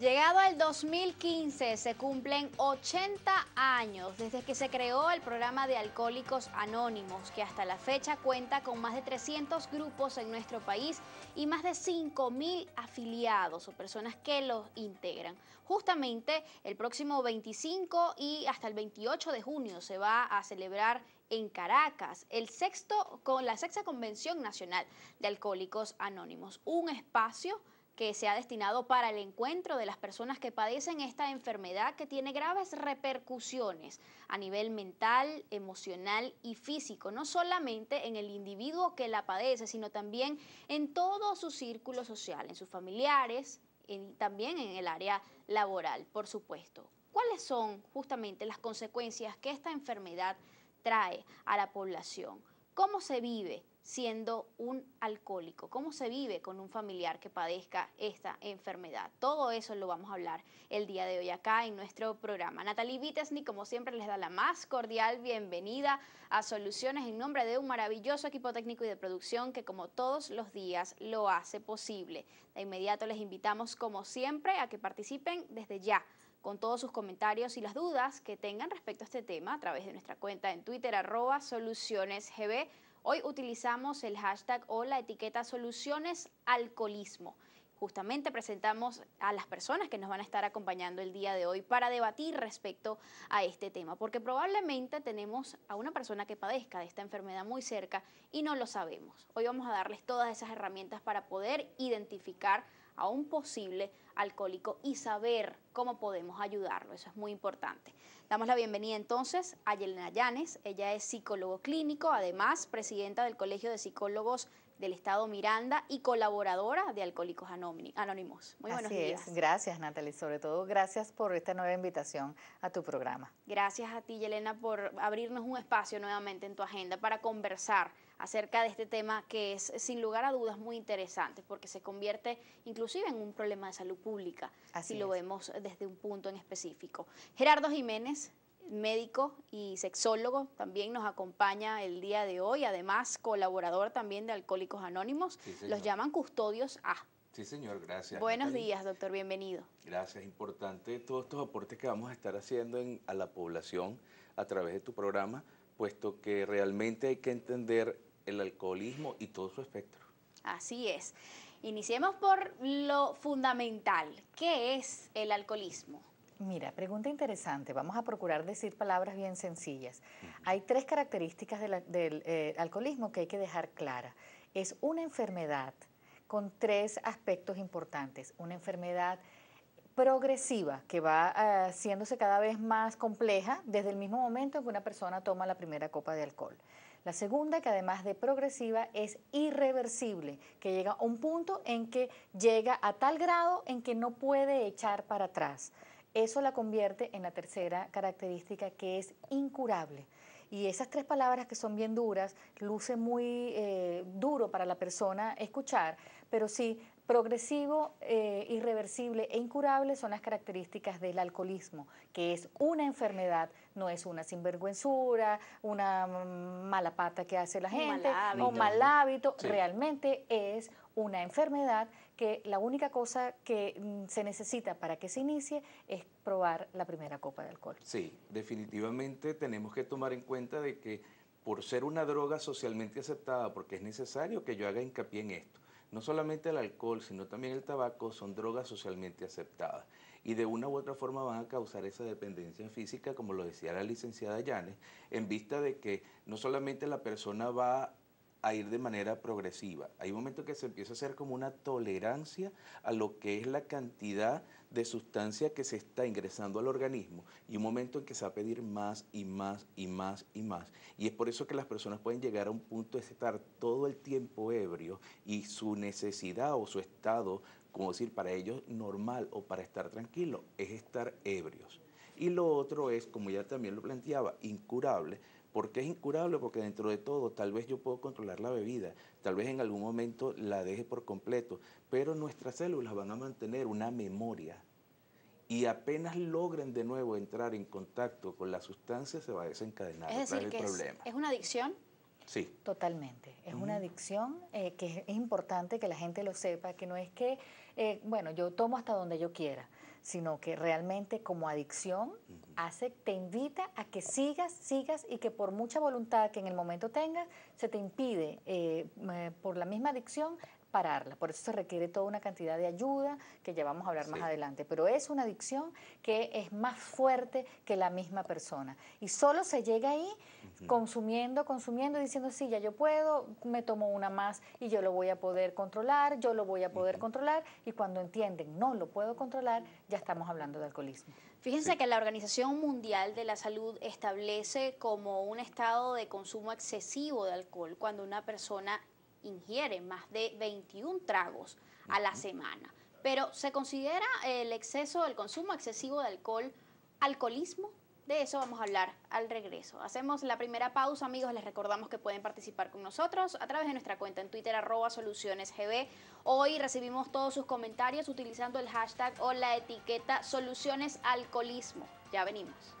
Llegado al 2015 se cumplen 80 años desde que se creó el programa de Alcohólicos Anónimos, que hasta la fecha cuenta con más de 300 grupos en nuestro país y más de 5.000 afiliados o personas que los integran. Justamente el próximo 25 y hasta el 28 de junio se va a celebrar en Caracas, el sexto, con la sexta convención nacional de Alcohólicos Anónimos, un espacio que se ha destinado para el encuentro de las personas que padecen esta enfermedad que tiene graves repercusiones a nivel mental, emocional y físico, no solamente en el individuo que la padece, sino también en todo su círculo social, en sus familiares y también en el área laboral, por supuesto. ¿Cuáles son justamente las consecuencias que esta enfermedad trae a la población? ¿Cómo se vive siendo un alcohólico? ¿Cómo se vive con un familiar que padezca esta enfermedad? Todo eso lo vamos a hablar el día de hoy acá en nuestro programa. Natalie Vitesny, como siempre, les da la más cordial bienvenida a Soluciones en nombre de un maravilloso equipo técnico y de producción que como todos los días lo hace posible. De inmediato les invitamos, como siempre, a que participen desde ya con todos sus comentarios y las dudas que tengan respecto a este tema a través de nuestra cuenta en Twitter arroba solucionesgb. Hoy utilizamos el hashtag o la etiqueta soluciones alcoholismo justamente presentamos a las personas que nos van a estar acompañando el día de hoy para debatir respecto a este tema, porque probablemente tenemos a una persona que padezca de esta enfermedad muy cerca y no lo sabemos. Hoy vamos a darles todas esas herramientas para poder identificar a un posible alcohólico y saber cómo podemos ayudarlo. Eso es muy importante. Damos la bienvenida entonces a Yelena Llanes. Ella es psicólogo clínico, además presidenta del Colegio de Psicólogos del Estado Miranda y colaboradora de Alcohólicos Anónimos. Muy buenos Así días. Es. Gracias, Natalie. Sobre todo, gracias por esta nueva invitación a tu programa. Gracias a ti, Yelena, por abrirnos un espacio nuevamente en tu agenda para conversar acerca de este tema que es sin lugar a dudas muy interesante porque se convierte inclusive en un problema de salud pública Así si lo vemos desde un punto en específico. Gerardo Jiménez, médico y sexólogo, también nos acompaña el día de hoy, además colaborador también de Alcohólicos Anónimos. los llaman custodios A. Sí, señor, gracias. Buenos días, doctor, bienvenido. Gracias, importante todos estos aportes que vamos a estar haciendo a la población a través de tu programa, puesto que realmente hay que entender el alcoholismo y todo su espectro. Así es. Iniciemos por lo fundamental. ¿Qué es el alcoholismo? Mira, pregunta interesante. Vamos a procurar decir palabras bien sencillas. Hay tres características del eh, alcoholismo que hay que dejar clara. Es una enfermedad con tres aspectos importantes. Una enfermedad progresiva que va eh, haciéndose cada vez más compleja desde el mismo momento en que una persona toma la primera copa de alcohol. La segunda, que además de progresiva, es irreversible, que llega a un punto en que llega a tal grado en que no puede echar para atrás. Eso la convierte en la tercera característica que es incurable. Y esas tres palabras que son bien duras, luce muy eh, duro para la persona escuchar, pero sí, progresivo, eh, irreversible e incurable son las características del alcoholismo, que es una enfermedad no es una sinvergüenzura, una mm, mala pata que hace la gente, un mal hábito, realmente es una enfermedad que la única cosa que mm, se necesita para que se inicie es probar la primera copa de alcohol. Sí, definitivamente tenemos que tomar en cuenta de que por ser una droga socialmente aceptada, porque es necesario que yo haga hincapié en esto, no solamente el alcohol, sino también el tabaco son drogas socialmente aceptadas y de una u otra forma van a causar esa dependencia física, como lo decía la licenciada Yanes en vista de que no solamente la persona va a ir de manera progresiva. Hay un momento que se empieza a hacer como una tolerancia a lo que es la cantidad de sustancia que se está ingresando al organismo y un momento en que se va a pedir más y más y más y más. Y es por eso que las personas pueden llegar a un punto de estar todo el tiempo ebrio y su necesidad o su estado como decir, para ellos normal o para estar tranquilo es estar ebrios. Y lo otro es, como ya también lo planteaba, incurable. ¿Por qué es incurable? Porque dentro de todo tal vez yo puedo controlar la bebida, tal vez en algún momento la deje por completo, pero nuestras células van a mantener una memoria y apenas logren de nuevo entrar en contacto con la sustancia se va a desencadenar. el problema. es una adicción Sí. Totalmente. Es una adicción eh, que es importante que la gente lo sepa, que no es que, eh, bueno, yo tomo hasta donde yo quiera, sino que realmente como adicción hace, te invita a que sigas, sigas y que por mucha voluntad que en el momento tengas, se te impide eh, por la misma adicción pararla. Por eso se requiere toda una cantidad de ayuda que ya vamos a hablar más adelante. Pero es una adicción que es más fuerte que la misma persona. Y solo se llega ahí consumiendo, consumiendo diciendo, sí, ya yo puedo, me tomo una más y yo lo voy a poder controlar, yo lo voy a poder controlar. Y cuando entienden, no lo puedo controlar, ya estamos hablando de alcoholismo. Fíjense que la Organización Mundial de la Salud establece como un estado de consumo excesivo de alcohol cuando una persona ingiere más de 21 tragos a la semana. Pero ¿se considera el exceso, el consumo excesivo de alcohol, alcoholismo? De eso vamos a hablar al regreso. Hacemos la primera pausa, amigos. Les recordamos que pueden participar con nosotros a través de nuestra cuenta en Twitter, arroba solucionesgb. Hoy recibimos todos sus comentarios utilizando el hashtag o la etiqueta solucionesalcoholismo. Ya venimos.